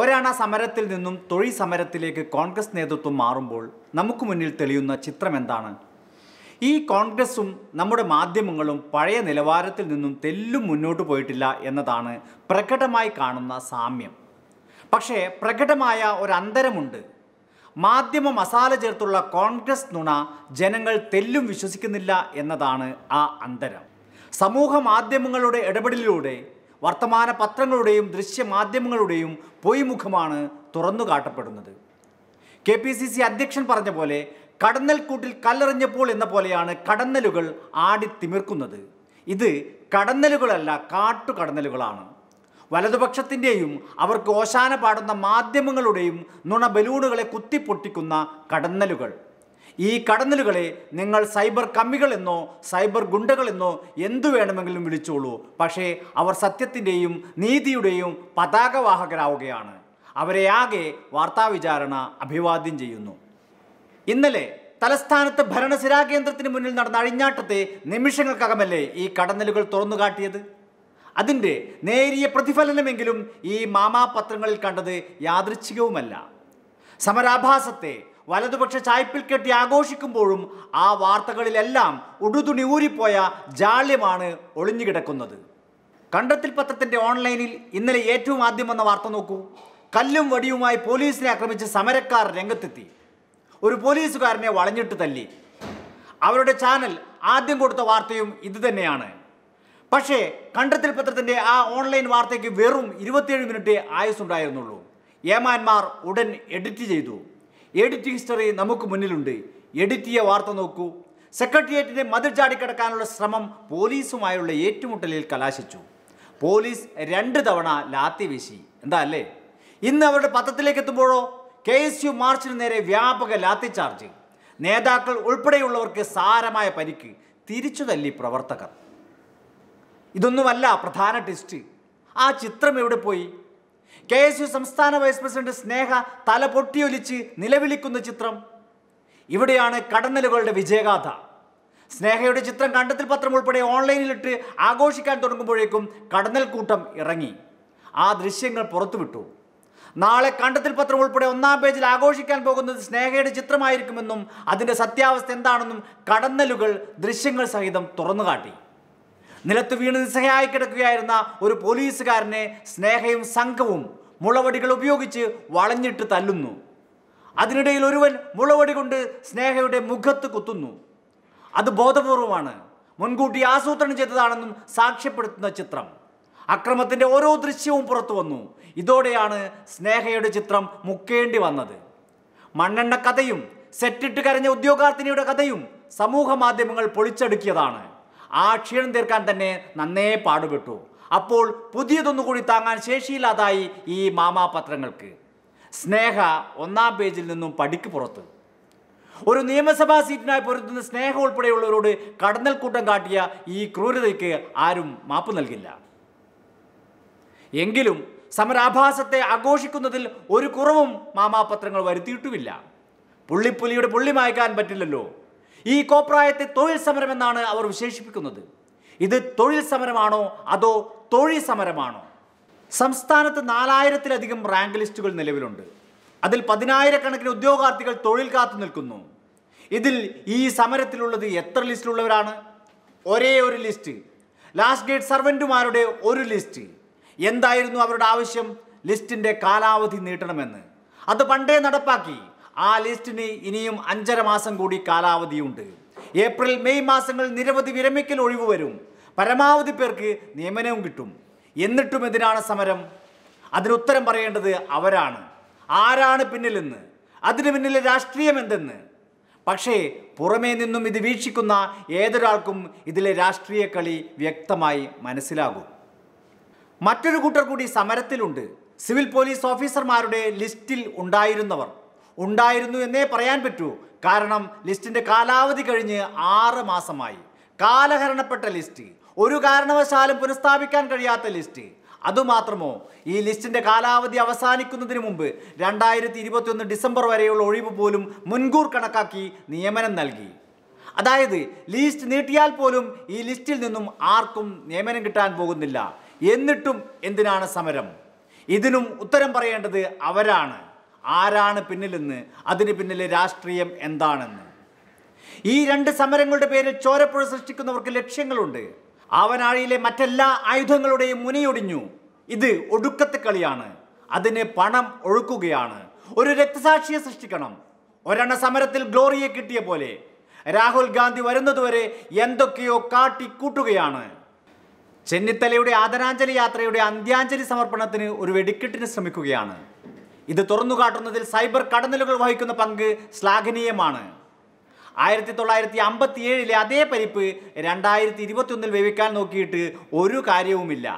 ഒരണ സമരത്തിൽ നിന്നും തൊഴിൽ സമരത്തിലേക്ക് കോൺഗ്രസ് നേതൃത്വം മാറുമ്പോൾ നമുക്ക് മുന്നിൽ തെളിയുന്ന ചിത്രം എന്താണ് ഈ കോൺഗ്രസും നമ്മുടെ മാധ്യമങ്ങളും പഴയ നിലവാരത്തിൽ നിന്നും തെല്ലും മുന്നോട്ട് പോയിട്ടില്ല എന്നതാണ് പ്രകടമായി കാണുന്ന സാമ്യം പക്ഷേ പ്രകടമായ ഒരു അന്തരമുണ്ട് മാധ്യമ മസാല ചേർത്തുള്ള കോൺഗ്രസ് നുണ ജനങ്ങൾ തെല്ലും വിശ്വസിക്കുന്നില്ല എന്നതാണ് ആ അന്തരം സമൂഹ മാധ്യമങ്ങളുടെ ഇടപെടലിലൂടെ വർത്തമാന പത്രങ്ങളുടെയും ദൃശ്യമാധ്യമങ്ങളുടെയും പൊയ്മുഖമാണ് തുറന്നു കാട്ടപ്പെടുന്നത് കെ പി സി സി അധ്യക്ഷൻ പറഞ്ഞ പോലെ കടന്നൽക്കൂട്ടിൽ കല്ലെറിഞ്ഞപ്പോൾ എന്ന പോലെയാണ് കടന്നലുകൾ ആടിത്തിമിർക്കുന്നത് ഇത് കടന്നലുകളല്ല കാട്ടു കടന്നലുകളാണ് വലതുപക്ഷത്തിൻ്റെയും അവർക്ക് ഓശാന പാടുന്ന മാധ്യമങ്ങളുടെയും നുണ ബലൂണുകളെ കുത്തിപ്പൊട്ടിക്കുന്ന കടന്നലുകൾ ഈ കടന്നലുകളെ നിങ്ങൾ സൈബർ കമ്മികളെന്നോ സൈബർ ഗുണ്ടകളെന്നോ എന്തു വേണമെങ്കിലും വിളിച്ചോളൂ പക്ഷേ അവർ സത്യത്തിൻ്റെയും നീതിയുടെയും പതാകവാഹകരാവുകയാണ് അവരെ ആകെ വാർത്താവിചാരണ അഭിവാദ്യം ചെയ്യുന്നു ഇന്നലെ തലസ്ഥാനത്ത് ഭരണസിരാകേന്ദ്രത്തിന് കേന്ദ്രത്തിന് മുന്നിൽ നടന്ന അഴിഞ്ഞാട്ടത്തെ നിമിഷങ്ങൾക്കകമല്ലേ ഈ കടന്നലുകൾ തുറന്നു അതിൻ്റെ നേരിയ പ്രതിഫലനമെങ്കിലും ഈ മാമാപത്രങ്ങളിൽ കണ്ടത് യാദൃച്ഛികവുമല്ല സമരാഭാസത്തെ വലതുപക്ഷ ചായ്പിൽ കെട്ടി ആഘോഷിക്കുമ്പോഴും ആ വാർത്തകളിലെല്ലാം ഉടുതുണി ഊരിപ്പോയ ജാള്യമാണ് ഒളിഞ്ഞുകിടക്കുന്നത് കണ്ടത്തിൽ പത്രത്തിൻ്റെ ഓൺലൈനിൽ ഇന്നലെ ഏറ്റവും ആദ്യം വന്ന വാർത്ത നോക്കൂ കല്ലും വടിയുമായി പോലീസിനെ ആക്രമിച്ച് സമരക്കാർ രംഗത്തെത്തി ഒരു പോലീസുകാരനെ വളഞ്ഞിട്ട് തല്ലി അവരുടെ ചാനൽ ആദ്യം കൊടുത്ത വാർത്തയും ഇതുതന്നെയാണ് പക്ഷേ കണ്ടെത്തൽ പത്രത്തിൻ്റെ ആ ഓൺലൈൻ വാർത്തയ്ക്ക് വെറും ഇരുപത്തിയേഴ് മിനിറ്റ് ആയുസ് ഉണ്ടായിരുന്നുള്ളൂ ഏമാന്മാർ ഉടൻ എഡിറ്റ് ചെയ്തു എഡിറ്റ് ഹിസ്റ്ററി നമുക്ക് മുന്നിലുണ്ട് എഡിറ്റ് ചെയ്യ വാർത്ത നോക്കൂ സെക്രട്ടേറിയറ്റിൻ്റെ മതിൽ ചാടിക്കടക്കാനുള്ള ശ്രമം പോലീസുമായുള്ള ഏറ്റുമുട്ടലിൽ കലാശിച്ചു പോലീസ് രണ്ട് തവണ ലാത്തി വീശി എന്താ അല്ലേ ഇന്ന് അവരുടെ പത്രത്തിലേക്ക് എത്തുമ്പോഴോ കെ എസ് യു മാർച്ചിന് നേരെ വ്യാപക ലാത്തി ചാർജ് നേതാക്കൾ ഉൾപ്പെടെയുള്ളവർക്ക് സാരമായ പരിക്ക് തിരിച്ചു തല്ലി പ്രവർത്തകർ ഇതൊന്നുമല്ല പ്രധാന ട്വിസ്റ്റ് ആ ചിത്രം എവിടെ പോയി കെ എസ് യു സംസ്ഥാന വൈസ് പ്രസിഡന്റ് സ്നേഹ തല പൊട്ടിയൊലിച്ച് നിലവിളിക്കുന്ന ചിത്രം ഇവിടെയാണ് കടന്നലുകളുടെ വിജയഗാഥ സ്നേഹയുടെ ചിത്രം കണ്ടെത്തൽ പത്രം ഉൾപ്പെടെ ഓൺലൈനിലിട്ട് ആഘോഷിക്കാൻ തുടങ്ങുമ്പോഴേക്കും കടന്നൽ കൂട്ടം ഇറങ്ങി ആ ദൃശ്യങ്ങൾ പുറത്തുവിട്ടു നാളെ കണ്ടെത്തൽ പത്രം ഉൾപ്പെടെ ഒന്നാം പേജിൽ ആഘോഷിക്കാൻ പോകുന്നത് സ്നേഹയുടെ ചിത്രമായിരിക്കുമെന്നും അതിൻ്റെ സത്യാവസ്ഥ എന്താണെന്നും കടന്നലുകൾ ദൃശ്യങ്ങൾ സഹിതം തുറന്നു കാട്ടി നിലത്ത് വീണ് നിസ്സഹായി കിടക്കുകയായിരുന്ന ഒരു പോലീസുകാരനെ സ്നേഹയും സംഘവും മുളവടികൾ ഉപയോഗിച്ച് വളഞ്ഞിട്ട് തല്ലുന്നു അതിനിടയിൽ ഒരുവൻ മുളവടി കൊണ്ട് സ്നേഹയുടെ മുഖത്ത് കുത്തുന്നു അത് ബോധപൂർവമാണ് മുൻകൂട്ടി ആസൂത്രണം ചെയ്തതാണെന്നും സാക്ഷ്യപ്പെടുത്തുന്ന ചിത്രം അക്രമത്തിൻ്റെ ഓരോ ദൃശ്യവും പുറത്തു വന്നു ഇതോടെയാണ് സ്നേഹയുടെ ചിത്രം മുക്കേണ്ടി വന്നത് മണ്ണെണ്ണ കഥയും സെറ്റിട്ട് കരഞ്ഞ ഉദ്യോഗാർത്ഥിനിയുടെ കഥയും സമൂഹ മാധ്യമങ്ങൾ പൊളിച്ചടുക്കിയതാണ് ആ ക്ഷീണം തീർക്കാൻ തന്നെ നന്നേ പാടുപെട്ടു അപ്പോൾ പുതിയതൊന്നുകൂടി താങ്ങാൻ ശേഷിയില്ലാതായി ഈ മാമാപത്രങ്ങൾക്ക് സ്നേഹ ഒന്നാം പേജിൽ നിന്നും പടിക്ക് പുറത്ത് ഒരു നിയമസഭാ സീറ്റിനായി പൊരുത്തുന്ന സ്നേഹ ഉൾപ്പെടെയുള്ളവരോട് കടന്നൽ കൂട്ടം കാട്ടിയ ഈ ക്രൂരതയ്ക്ക് ആരും മാപ്പ് നൽകില്ല എങ്കിലും സമരാഭാസത്തെ ആഘോഷിക്കുന്നതിൽ ഒരു കുറവും മാമാപത്രങ്ങൾ വരുത്തിയിട്ടുമില്ല പുള്ളിപ്പുലിയുടെ പുള്ളി മായ്ക്കാൻ പറ്റില്ലല്ലോ ഈ കോപ്രായത്തെ തൊഴിൽ സമരം എന്നാണ് അവർ വിശേഷിപ്പിക്കുന്നത് ഇത് തൊഴിൽ സമരമാണോ അതോ തൊഴിൽ സമരമാണോ സംസ്ഥാനത്ത് നാലായിരത്തിലധികം റാങ്ക് ലിസ്റ്റുകൾ നിലവിലുണ്ട് അതിൽ പതിനായിരക്കണക്കിന് ഉദ്യോഗാർത്ഥികൾ തൊഴിൽ കാത്തു നിൽക്കുന്നു ഇതിൽ ഈ സമരത്തിലുള്ളത് എത്ര ലിസ്റ്റിലുള്ളവരാണ് ഒരേ ഒരു ലിസ്റ്റ് ലാസ്റ്റ് ഗേറ്റ് സർവൻറ്റുമാരുടെ ഒരു ലിസ്റ്റ് എന്തായിരുന്നു അവരുടെ ആവശ്യം ലിസ്റ്റിൻ്റെ കാലാവധി നീട്ടണമെന്ന് അത് പണ്ടേ നടപ്പാക്കി ആ ലിസ്റ്റിന് ഇനിയും അഞ്ചര മാസം കൂടി കാലാവധിയുണ്ട് ഏപ്രിൽ മെയ് മാസങ്ങളിൽ നിരവധി വിരമിക്കൽ ഒഴിവ് വരും പരമാവധി പേർക്ക് നിയമനവും കിട്ടും എന്നിട്ടും എന്തിനാണ് സമരം അതിനുത്തരം ഉത്തരം പറയേണ്ടത് അവരാണ് ആരാണ് പിന്നിലെന്ന് അതിന് പിന്നിലെ രാഷ്ട്രീയം എന്തെന്ന് പക്ഷേ പുറമേ നിന്നും ഇത് വീക്ഷിക്കുന്ന ഏതൊരാൾക്കും ഇതിലെ രാഷ്ട്രീയ കളി വ്യക്തമായി മനസ്സിലാകും മറ്റൊരു കൂട്ടർ കൂടി സമരത്തിലുണ്ട് സിവിൽ പോലീസ് ഓഫീസർമാരുടെ ലിസ്റ്റിൽ ഉണ്ടായിരുന്നവർ ഉണ്ടായിരുന്നു എന്നേ പറയാൻ പറ്റൂ കാരണം ലിസ്റ്റിൻ്റെ കാലാവധി കഴിഞ്ഞ് ആറ് മാസമായി കാലഹരണപ്പെട്ട ലിസ്റ്റ് ഒരു കാരണവശാലും പുനഃസ്ഥാപിക്കാൻ കഴിയാത്ത ലിസ്റ്റ് അതുമാത്രമോ ഈ ലിസ്റ്റിൻ്റെ കാലാവധി അവസാനിക്കുന്നതിന് മുമ്പ് രണ്ടായിരത്തി ഇരുപത്തിയൊന്ന് ഡിസംബർ വരെയുള്ള ഒഴിവ് പോലും മുൻകൂർ കണക്കാക്കി നിയമനം നൽകി അതായത് ലിസ്റ്റ് നീട്ടിയാൽ പോലും ഈ ലിസ്റ്റിൽ നിന്നും ആർക്കും നിയമനം കിട്ടാൻ പോകുന്നില്ല എന്നിട്ടും എന്തിനാണ് സമരം ഇതിനും ഉത്തരം പറയേണ്ടത് അവരാണ് ആരാണ് പിന്നിലെന്ന് അതിന് പിന്നിലെ രാഷ്ട്രീയം എന്താണെന്ന് ഈ രണ്ട് സമരങ്ങളുടെ പേരിൽ ചോരപ്പുഴ സൃഷ്ടിക്കുന്നവർക്ക് ലക്ഷ്യങ്ങളുണ്ട് ആവനാഴിയിലെ മറ്റെല്ലാ ആയുധങ്ങളുടെയും മുനയൊടിഞ്ഞു ഇത് ഒടുക്കത്തെ കളിയാണ് അതിന് പണം ഒഴുക്കുകയാണ് ഒരു രക്തസാക്ഷിയെ സൃഷ്ടിക്കണം ഒരെണ്ണ സമരത്തിൽ ഗ്ലോറിയെ കിട്ടിയ പോലെ രാഹുൽ ഗാന്ധി വരുന്നതുവരെ എന്തൊക്കെയോ കാട്ടിക്കൂട്ടുകയാണ് ചെന്നിത്തലയുടെ ആദരാഞ്ജലി യാത്രയുടെ അന്ത്യാഞ്ജലി സമർപ്പണത്തിന് ഒരു വെടിക്കെട്ടിന് ശ്രമിക്കുകയാണ് ഇത് തുറന്നുകാട്ടുന്നതിൽ സൈബർ കടന്നലുകൾ വഹിക്കുന്ന പങ്ക് ശ്ലാഘനീയമാണ് ആയിരത്തി തൊള്ളായിരത്തി അമ്പത്തിയേഴിലെ അതേ പരിപ്പ് രണ്ടായിരത്തി ഇരുപത്തിയൊന്നിൽ വേവിക്കാൻ നോക്കിയിട്ട് ഒരു കാര്യവുമില്ല